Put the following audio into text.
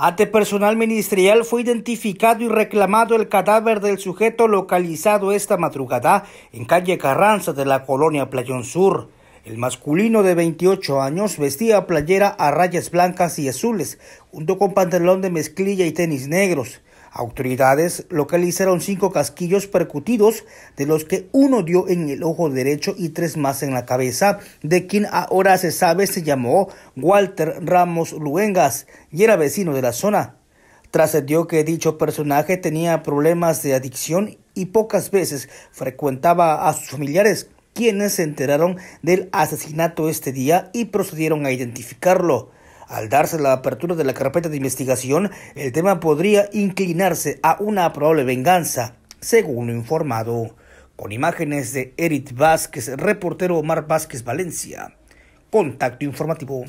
Ante personal ministerial fue identificado y reclamado el cadáver del sujeto localizado esta madrugada en calle Carranza de la colonia Playón Sur. El masculino de 28 años vestía playera a rayas blancas y azules, junto con pantalón de mezclilla y tenis negros. Autoridades localizaron cinco casquillos percutidos, de los que uno dio en el ojo derecho y tres más en la cabeza, de quien ahora se sabe se llamó Walter Ramos Luengas y era vecino de la zona. Trascendió que dicho personaje tenía problemas de adicción y pocas veces frecuentaba a sus familiares, quienes se enteraron del asesinato este día y procedieron a identificarlo. Al darse la apertura de la carpeta de investigación, el tema podría inclinarse a una probable venganza, según lo informado. Con imágenes de Erit Vázquez, reportero Omar Vázquez Valencia. Contacto informativo.